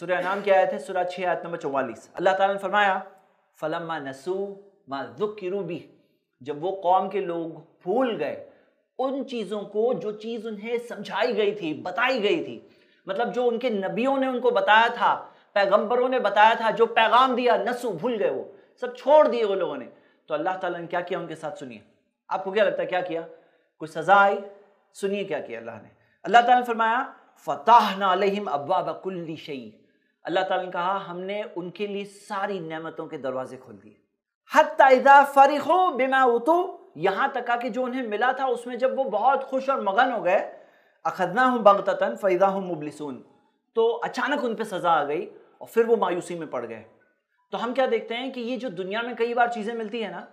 सूर्य नाम क्या आया थे सूर्य छः आयत नंबर चौवालीस अल्लाह ताला ने फरमाया फलम्मा नसू मा जुक्रूबी जब वो कौम के लोग भूल गए उन चीज़ों को जो चीज़ उन्हें समझाई गई थी बताई गई थी मतलब जो उनके नबियों ने उनको बताया था पैगंबरों ने बताया था जो पैगाम दिया नसू भूल गए वो सब छोड़ दिए वो लोगों ने तो अल्लाह ताला ने क्या किया उनके साथ सुनिए आपको क्या लगता है क्या किया कुछ सजा आई सुनिए क्या किया अल्लाह ने अल्लाह ताला ने फरमाया फ़ताह नालहिम अब्बा बकुल्ली शई अल्लाह ताला ने कहा हमने उनके लिए सारी नेमतों के दरवाजे खोल दिए हतदा हो बिमा उतो यहाँ तक कि जो उन्हें मिला था उसमें जब वो बहुत खुश और मगन हो गए अखदना हूँ बंगतन फ़ैदा हूँ मुबलिसून तो अचानक उन पर सज़ा आ गई और फिर वो मायूसी में पड़ गए तो हम क्या देखते हैं कि ये जो दुनिया में कई बार चीज़ें मिलती है ना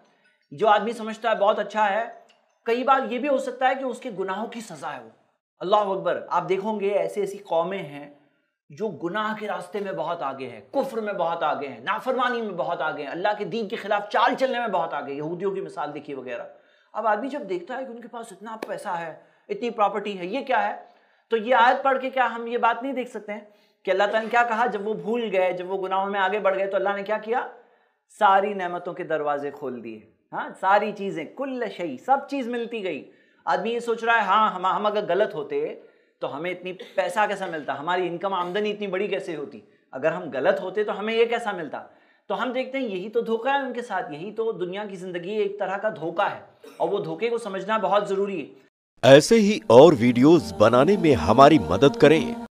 जो आदमी समझता है बहुत अच्छा है कई बार ये भी हो सकता है कि उसके गुनाहों की सज़ा है वो अल्लाह अकबर आप देखोगे ऐसी ऐसी कौमें हैं जो गुनाह के रास्ते में बहुत आगे हैं कुफ्र में बहुत आगे हैं नाफरमानी में बहुत आगे हैं अल्लाह के दीन के खिलाफ चाल चलने में बहुत आगे यहूदियों की मिसाल देखी वगैरह अब आदमी जब देखता है कि उनके पास इतना पैसा है इतनी प्रॉपर्टी है ये क्या है तो ये आयत पढ़ के क्या हम ये बात नहीं देख सकते हैं कि अल्लाह ताला ने क्या कहा जब वो भूल गए जब वो गुनाहों में आगे बढ़ गए तो अल्लाह ने क्या किया सारी नमतों के दरवाजे खोल दिए हाँ सारी चीज़ें कुल्ल शही सब चीज़ मिलती गई आदमी ये सोच रहा है हाँ हम हम अगर गलत होते तो हमें इतनी पैसा कैसा मिलता हमारी इनकम आमदनी इतनी बड़ी कैसे होती अगर हम गलत होते तो हमें ये कैसा मिलता तो हम देखते हैं यही तो धोखा है उनके साथ यही तो दुनिया की जिंदगी एक तरह का धोखा है और वो धोखे को समझना बहुत जरूरी है ऐसे ही और वीडियोस बनाने में हमारी मदद करें